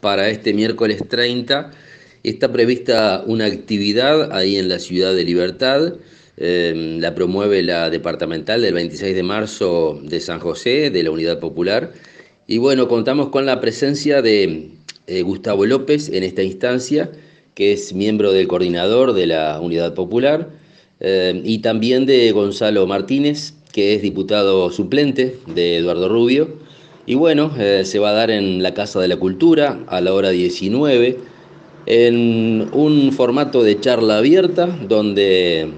para este miércoles 30 está prevista una actividad ahí en la ciudad de Libertad. Em, la promueve la departamental del 26 de marzo de San José, de la Unidad Popular. Y bueno, contamos con la presencia de eh, Gustavo López en esta instancia, que es miembro del coordinador de la Unidad Popular, em, y también de Gonzalo Martínez, que es diputado suplente de Eduardo Rubio. Y bueno, eh, se va a dar en la Casa de la Cultura a la hora 19, en un formato de charla abierta, donde eh,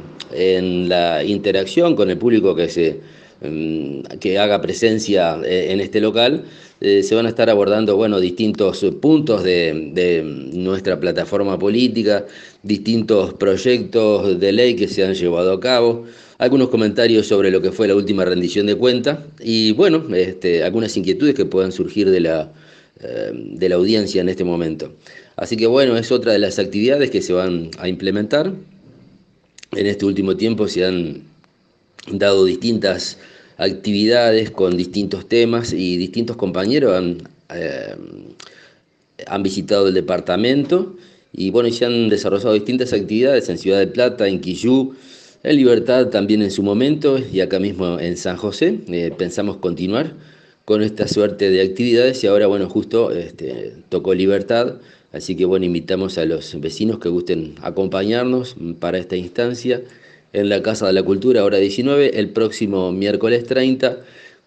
en la interacción con el público que se Em, que haga presencia eh, en este local, eh, se van a estar abordando bueno, distintos puntos de, nuestra plataforma política, distintos proyectos de ley que se han llevado a cabo, algunos comentarios sobre lo que fue la última rendición de cuenta y bueno, este, algunas inquietudes que puedan surgir de la, em, de la audiencia en este momento. Así que bueno, es otra de las actividades que se van a implementar. En este último tiempo se han dado distintas actividades con distintos temas y distintos compañeros han, eh, han visitado el departamento y bueno, se han desarrollado distintas actividades en Ciudad de Plata, en Quillú, en Libertad también en su momento y acá mismo en San José. Eh, pensamos continuar con esta suerte de actividades y ahora, bueno, justo este, tocó Libertad, así que bueno, invitamos a los vecinos que gusten acompañarnos para esta instancia en la Casa de la Cultura, hora 19, el próximo miércoles 30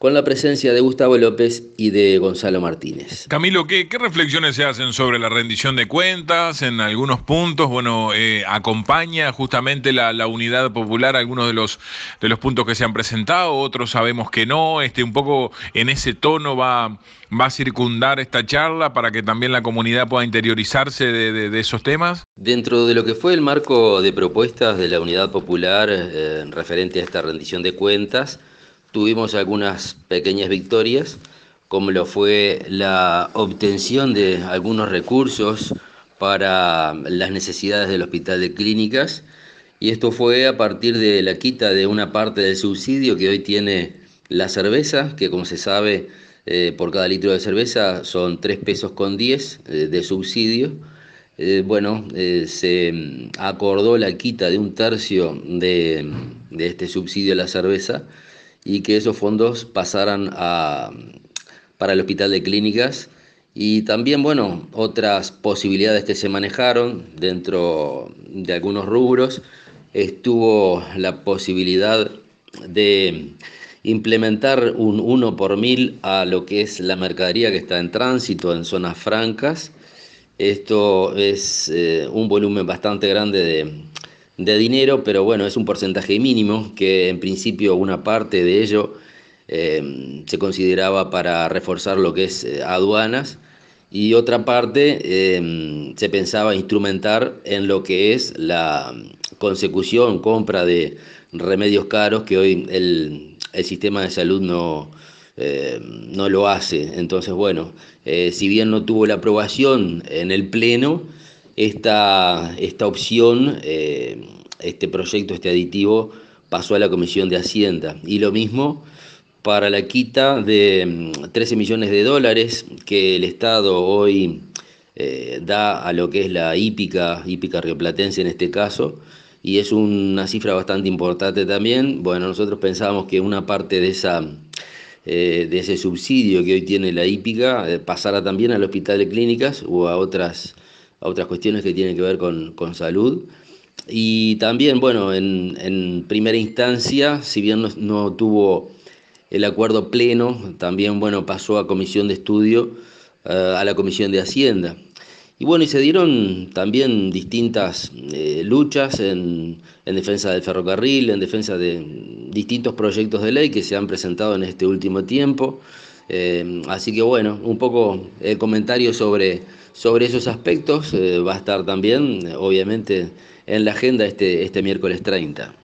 con la presencia de Gustavo López y de Gonzalo Martínez. Camilo, ¿qué, reflexiones se hacen sobre la rendición de cuentas en algunos puntos? Bueno, eh, acompaña justamente la, unidad popular algunos de los, de los puntos que se han presentado, otros sabemos que no, este, un poco en ese tono va, va a circundar esta charla para que también la comunidad pueda interiorizarse de, esos temas. Dentro de lo que fue el marco de propuestas de la unidad popular eh, referente a esta rendición de cuentas, tuvimos algunas pequeñas victorias, como lo fue la obtención de algunos recursos para las necesidades del hospital de clínicas, y esto fue a partir de la quita de una parte del subsidio que hoy tiene la cerveza, que como se sabe, eh, por cada litro de cerveza son 3 pesos con 10 eh, de subsidio. Eh, bueno, se acordó la quita de un tercio de, de este subsidio a la cerveza y que esos fondos pasaran a, para el Hospital de Clínicas. Y también, bueno, otras posibilidades que se manejaron dentro de algunos rubros, estuvo la posibilidad de implementar un 1 por mil a lo que es la mercadería que está en tránsito en zonas francas. Esto es eh, un volumen bastante grande de, de dinero, pero bueno, es un porcentaje mínimo que en principio una parte de ello em, se consideraba para reforzar lo que es eh, aduanas y otra parte em, se pensaba instrumentar en lo que es la consecución, compra de remedios caros que hoy el, sistema de salud no, em, no lo hace. Entonces, bueno, eh, si bien no tuvo la aprobación en el Pleno, esta, esta opción, eh, este proyecto, este aditivo, pasó a la Comisión de Hacienda. Y lo mismo para la quita de 13 mm, millones de dólares que el Estado hoy eh, da a lo que es la hípica, hípica rioplatense en este caso, y es una cifra bastante importante también. Bueno, nosotros pensábamos que una parte de, esa, eh, de ese subsidio que hoy tiene la hípica pasara también al hospital de clínicas o a otras a otras cuestiones que tienen que ver con, salud. Y también, bueno, en, primera instancia, si bien no, tuvo el acuerdo pleno, también, bueno, pasó a comisión de estudio, eh, a la comisión de Hacienda. Y bueno, y se dieron también distintas eh, luchas en, en, defensa del ferrocarril, en defensa de distintos proyectos de ley que se han presentado en este último tiempo. Em, así que bueno, un poco el comentario sobre, sobre esos aspectos eh, va a estar también, obviamente, en la agenda este, este miércoles 30.